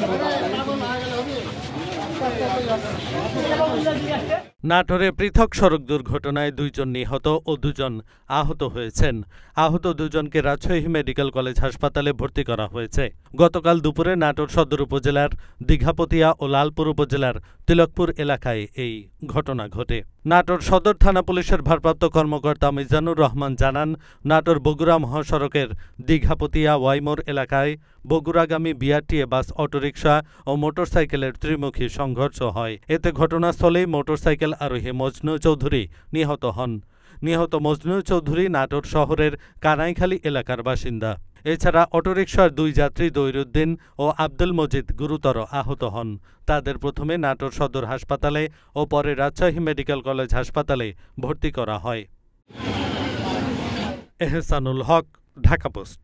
নাটোরে পৃথক সড়ক দুর্ঘটনায় দুইজন নিহত ও দুজন আহত হয়েছেন আহত দুজনকে রাজশাহী মেডিকেল কলেজ হাসপাতালে ভর্তি করা হয়েছে গতকাল দুপুরে নাটোর সদর উপজেলার দীঘাপতিয়া ও লালপুর উপজেলার তিলকপুর এলাকায় এই ঘটনা ঘটে নাটোর সদর থানা পুলিশের ভারপ্রাপ্ত কর্মকর্তা মিজানুর রহমান জানান নাটোর বগুড়া মহাসড়কের দীঘাপতিয়া ওয়াইমোর এলাকায় বগুড়াগামী বিআরটিএ বাস অটোরিকশা ও মোটরসাইকেলের ত্রিমুখী সংঘর্ষ হয় এতে ঘটনাস্থলেই মোটরসাইকেল আরোহী মজনু চৌধুরী নিহত হন নিহত মজনু চৌধুরী নাটোর শহরের কানাইখালী এলাকার বাসিন্দা এছাড়া অটোরিকশার দুই যাত্রী দৈরুদ্দিন ও আব্দুল মজিদ গুরুতর আহত হন তাদের প্রথমে নাটোর সদর হাসপাতালে ও পরে রাজশাহী মেডিকেল কলেজ হাসপাতালে ভর্তি করা হয় এহসানুল হক ঢাকা পোস্ট